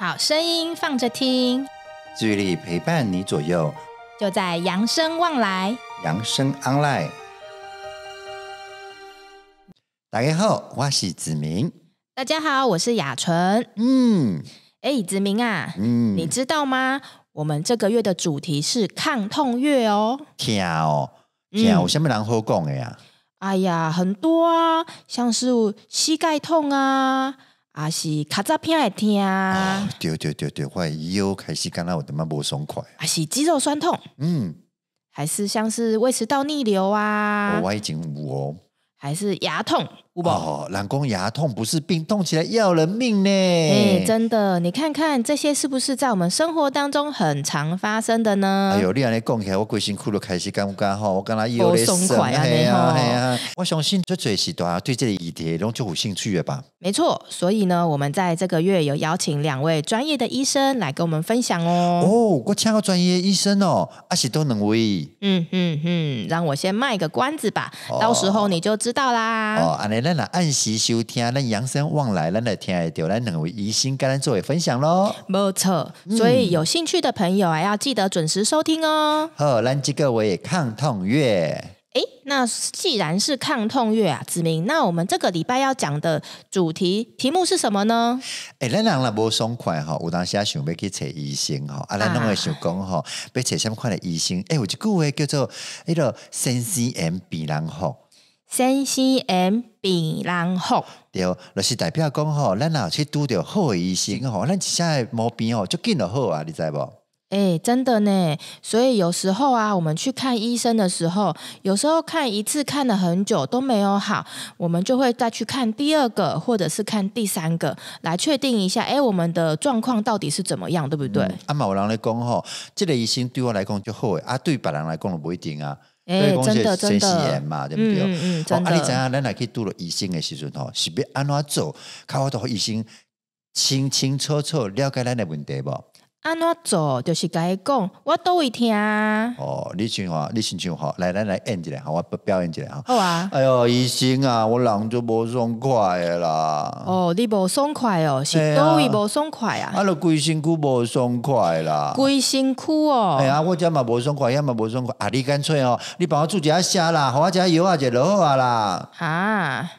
好，声音放着听。距离陪伴你左右，就在扬声望来，扬声 online。大家好，我是子明。大家好，我是雅纯。嗯，哎，子明啊，嗯，你知道吗？我们这个月的主题是抗痛月哦。跳哦，听，我甚么人好讲的呀？哎呀，很多啊，像是膝盖痛啊。啊，是卡扎片爱听。对对对对，或者又开始感到有点脉搏松快。啊，是肌肉酸痛。嗯，还是像是胃食道逆流啊。我眼睛无。还是牙痛。哦，老公牙痛不是病，痛起来要人命呢。哎，真的，你看看这些是不是在我们生活当中很常发生的呢？哎呦，你安尼讲起，我鬼辛苦都开始尴尬。干哈？我刚才又松快啊，哎呀哎呀！我相信这最是家对这个议题拢就有兴趣的吧？没错，所以呢，我们在这个月有邀请两位专业的医生来跟我们分享哦。哦，我请个专业医生哦，阿是都能为。嗯嗯嗯，让我先卖个关子吧，到时候你就知道啦。哦，安尼。咱啦按时收听，咱养生往来，咱来听来丢，咱两位医生跟咱作为分享咯，没错。所以有兴趣的朋友还要记得准时收听哦。好，咱这个我也抗痛月。哎，那既然是抗痛月啊，子明，那我们这个礼拜要讲的主题题目是什么呢？哎，咱两啦无爽快哈，有当时下想要去找医生哈，啊，咱两位想讲哈，要找什么款的医生。哎，有一句话叫做一个 C C M 鼻囊喉。先心安病人好，对，就是代表讲吼，咱若去拄着好的医生吼，咱现在毛病吼就紧着好啊，你知无？哎，真的呢，所以有时候啊，我们去看医生的时候，有时候看一次看了很久都没有好，我们就会再去看第二个，或者是看第三个，来确定一下，哎，我们的状况到底是怎么样，对不对？阿妈我讲来讲吼，这个医生对我来讲就好诶，啊，对别人来讲不一定啊。哎，真的真的。所对不对？嗯嗯嗯。啊，你怎样？咱来去到了医生的时阵吼，是别安怎做？看我到医生清清楚楚了解咱的问题不？安怎做就是甲伊讲，我都会听。哦，你先吼，你先讲吼，来来来，演一下互我表演一下吼。好啊。哎哟，医生啊，我人就无爽快啦。哦，你无爽快哦，是都无爽快啊。啊，著规身躯无爽快啦。规身躯哦。哎呀，我遮嘛无爽快，遐嘛无爽快。啊，你干脆哦，你帮我煮下虾啦，互我遮药啊，落好啊啦。啊。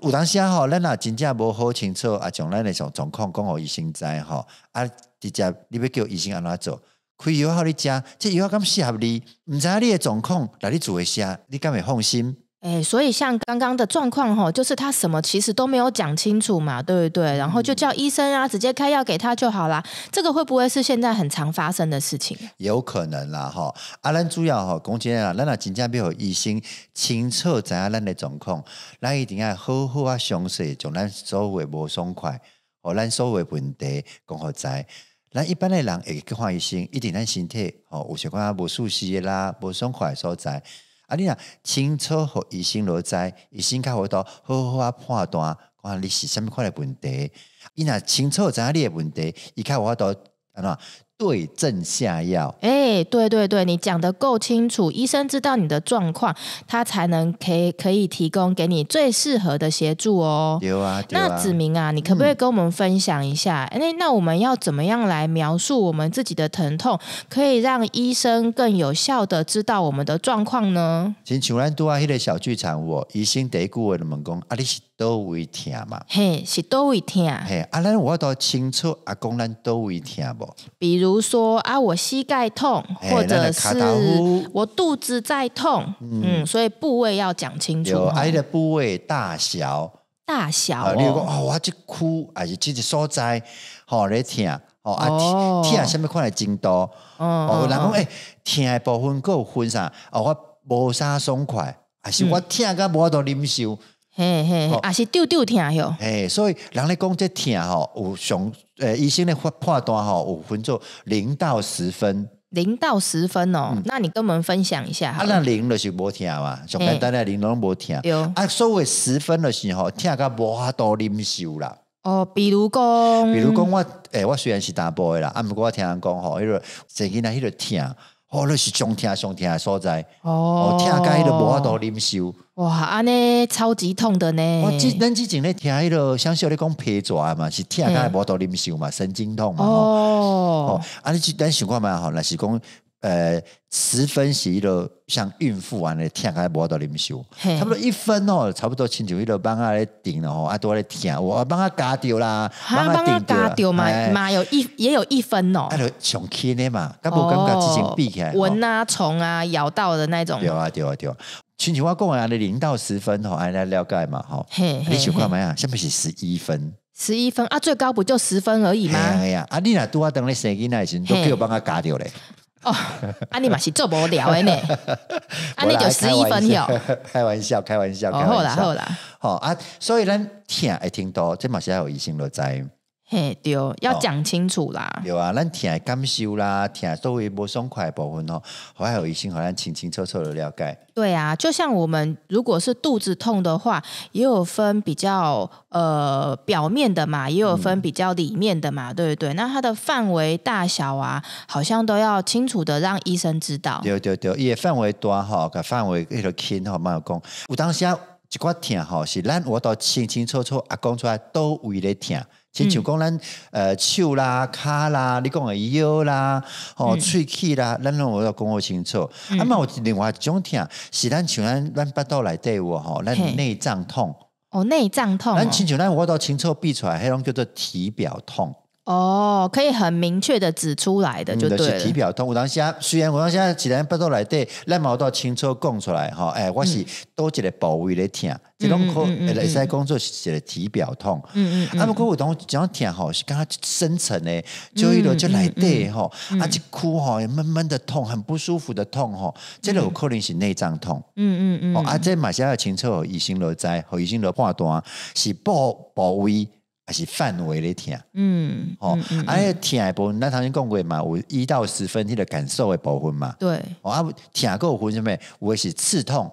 有当时吼，咱若真正无好清楚啊，从咱诶种状况讲互医生知吼啊。直接你要叫医生安怎做，开药有好哩家，即药咁适合你，唔知影你的状况，来你做一下，你敢会放心？诶，所以像刚刚的状况吼，就是他什么其实都没有讲清楚嘛，对不对？然后就叫医生啊，直接开药给他就好啦。这个会不会是现在很常发生的事情？有可能啦，哈！阿咱主要吼，讲键啊，咱啊真正没有医生清楚知影咱的状况，咱一定要好好啊详细将咱所谓无爽快，和咱所谓问题讲好在。咱一般的人，会去看医生，一定咱身体，哦，有啥个无舒适啦，无爽快的所在。啊，你若清楚和医生落知，医生较好多好好啊判断，看你是什物款的问题。伊若清楚知影你的问题，伊有法多安怎。对症下药，哎，对对对，你讲的够清楚，医生知道你的状况，他才能可以可以提供给你最适合的协助哦。有啊，那子明啊，你可不可以跟我们分享一下？哎，那我们要怎么样来描述我们自己的疼痛，可以让医生更有效的知道我们的状况呢？请请问多啊！那个小剧场，我一心得顾问的门讲，啊，你是都会听嘛？嘿，是都会听。嘿，啊，兰我都清楚，阿工咱都会听不？比如。比如说啊，我膝盖痛，或者是我肚子在痛，嗯，所以部位要讲清楚，有爱的部位大小，大小。例如讲，哦，我这哭，还是这个所在，好来听，哦啊听，听下面看来真多，哦，然后诶，听的部分有分啥，哦，我无啥爽快，还是我听噶无多灵修。嘿嘿，也是丢丢听哟。哎，所以人咧讲这听吼，有上诶医生的发判断吼，有分做零到十分，零到十分哦。那你跟我们分享一下。啊，那零就是无听嘛，上白单的零拢无听。有啊，所谓十分的时候听个无法度忍受啦。哦，比如讲，比如讲我诶，我虽然是大波的啦，啊毋过我听人讲吼，因为最近那个听。哦，那是上天上的所在。哦，天干个无法度忍受。哇，安尼超级痛的呢。我即咱之前咧听那个，像是有咧讲皮左嘛，是天干无法度忍受嘛，神经痛嘛。哦。哦，安你去咱想看嘛，吼，那是讲。呃，十分是一个像孕妇安尼天下不摸到零修，差不多一分哦，差不多亲轻伊落帮他来顶然后阿多来舔我，帮他嘎掉啦，帮他刮掉嘛嘛有一也有一分哦，啊，上轻的嘛，不感觉之前避开蚊啊虫啊咬到的那种，掉啊掉啊掉，轻轻挖过完的零到十分吼，安来了解嘛吼，你九块嘛呀，下面是十一分，十一分啊，最高不就十分而已吗？哎呀，啊，你那多阿等你手机耐心都给我帮他刮掉嘞。哦，啊，你嘛是做无聊的呢，啊，你就十一分哟，开玩笑，开玩笑，开玩笑。好啦，好啦，好啊，所以咱听爱听多，这嘛是还有医生都在。嘿，对，要讲清楚啦。有啊，咱听感受啦，听都会无爽快部分哦。还有医生和咱清清楚楚的了解。对啊，就像我们如果是肚子痛的话，也有分比较呃表面的嘛，也有分比较里面的嘛，对不对？那它的范围大小啊，好像都要清楚的让医生知道。对对对，也范围大哈，个范围迄个轻哈有讲。有当时啊，一寡听哈是咱我都清清楚楚啊，讲出来都为了听。亲像讲咱，呃，手啦、骹啦，你讲的腰啦、哦、喙齿啦，咱拢有要讲好清楚。啊嘛，有另外一种听，是咱像咱咱腹肚内对我吼，咱内脏痛。哦，内脏痛。咱亲像咱我到清楚，比出来，迄种叫做体表痛。哦，可以很明确的指出来的就对是体表痛，我当下虽然我当下几人不多来对，内毛都清楚供出来哈。哎，我是多几个部位来听，这种可会使工作是个体表痛。嗯嗯。啊，不过我当同讲听吼是刚刚深层的，就一路就来对吼，啊，一哭哈闷闷的痛，很不舒服的痛吼，这里有可能是内脏痛。嗯嗯嗯。哦，啊，这马上要清楚，以心而吼，以心而判断是保保卫。还是范围的听，嗯，哦，而且听分，那头先讲过嘛，我一到十分，你的感受的部分嘛，对，哦，啊，听够分什咩？我是刺痛，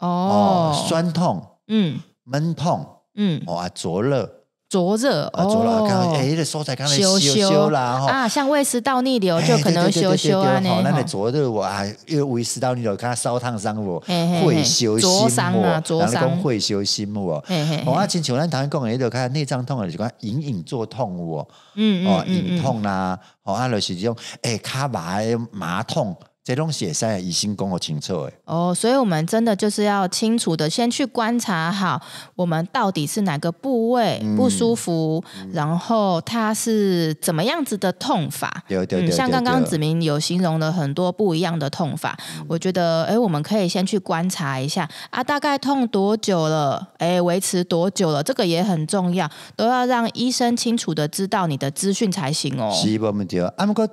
哦，酸痛，嗯，闷痛，嗯，啊，灼热。灼热哦，灼哎，烧在刚才烧烧啦哈啊，像胃食道逆流就可能修修啊。好，那你灼热我啊，因为胃食道逆流它烧烫伤我，会修心木，灼伤，会修心木。我啊，前求咱同伊讲，伊就看内脏痛啊，就看隐隐作痛我，嗯嗯隐痛啦，我啊，就是这种哎卡白麻痛。这种写下来以心功我清楚诶。哦，所以我们真的就是要清楚的，先去观察好我们到底是哪个部位不舒服，然后它是怎么样子的痛法。对对对，像刚刚子明有形容了很多不一样的痛法，我觉得哎，我们可以先去观察一下啊，大概痛多久了？哎，维持多久了？这个也很重要，都要让医生清楚的知道你的资讯才行哦。是问题来当听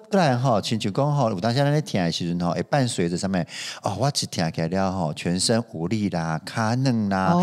的时候。哦，也伴随着上面哦，我只听开了吼，全身无力啦，卡嫩啦，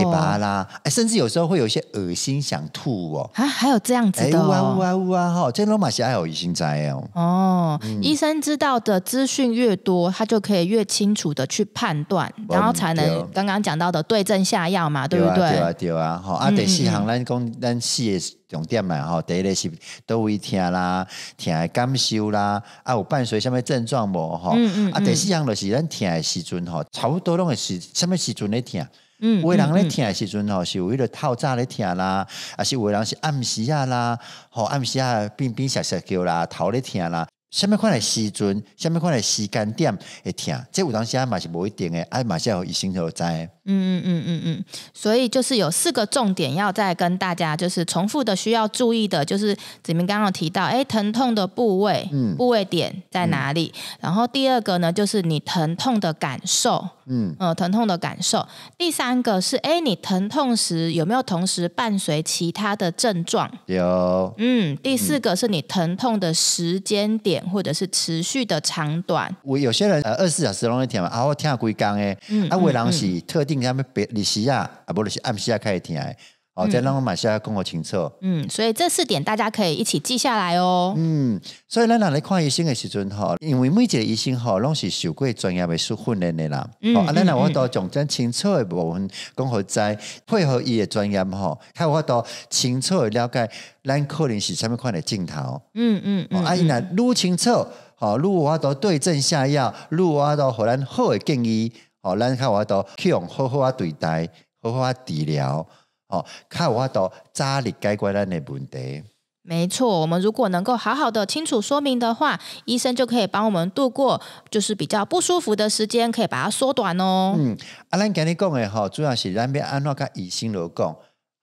一拔啦，哎，甚至有时候会有一些恶心想吐哦，啊，还有这样子的哦，哇哇哇，哈，这罗马西还有疑心在哦。哦，医生知道的资讯越多，他就可以越清楚的去判断，然后才能刚刚讲到的对症下药嘛，对不对？对啊对啊，哈，啊，等细行咱工咱细的。重点嘛吼，第一个是倒位听啦，听的感受啦，啊有伴随什么症状无吼？嗯嗯啊，第四样就是咱听的时阵吼，差不多拢会是什物时阵咧听？嗯，有的人咧听的时阵吼是为着透早咧听啦，啊是有的人是暗时啊啦？吼暗时啊，冰冰石石叫啦，头咧听啦。下面看的时准，下面看的时间点会听。这有东西啊，还是不一定的，哎，马是有医生头知。嗯嗯嗯嗯嗯，所以就是有四个重点要再跟大家，就是重复的需要注意的，就是子明刚刚提到，哎，疼痛的部位，嗯，部位点在哪里？然后第二个呢，就是你疼痛的感受，嗯呃，疼痛的感受。第三个是，哎，你疼痛时有没有同时伴随其他的症状？有。嗯，第四个是你疼痛的时间点。或者是持续的长短，我有些人呃，二十四小时容易听嘛，啊，我听下贵讲诶，啊，伟人是特定下面别里西啊，啊，不是是安西亚开始听诶。好，再让我买些，讲好清楚。嗯，所以这四点大家可以一起记下来哦。嗯，所以咱俩来看医生的时阵吼，因为每一个医生哈，拢是受过专业的训练的啦。嗯啊，咱俩我都从真清楚的部分，讲好在配合伊的专业吼，还有我都清楚了解咱可能是什么款的镜头。嗯嗯嗯啊，伊那愈清楚，好有我都对症下药，有我都互咱好的建议，好咱看我都去用好好啊对待，好好啊治疗。哦，看我到咋理解决咱的问题。没错，我们如果能够好好的清楚说明的话，医生就可以帮我们度过就是比较不舒服的时间，可以把它缩短哦。嗯，阿兰跟你讲的哈，主要是咱要安怎跟医生来讲，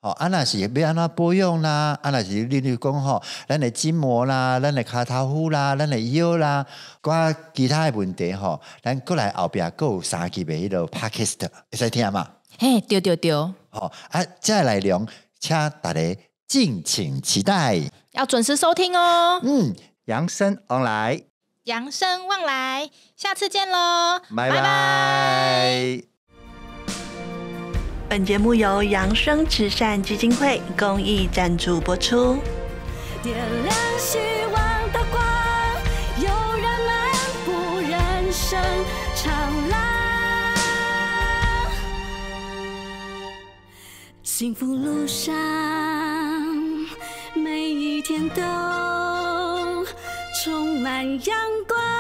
哦，安那是要安怎保养啦，安那是例如讲吼，咱的筋膜啦，咱的卡头腹啦，咱的腰啦，挂其他的问题吼，咱过来后边有三级的迄个 p a c k e t 会使听嘛？嘿，丢丢丢。哦，哎，再来聊，敲大家敬请期待，要准时收听哦。嗯，杨生旺来，杨生旺来，下次见喽，拜拜。本节目由杨生慈善基金会公益赞助播出。幸福路上，每一天都充满阳光。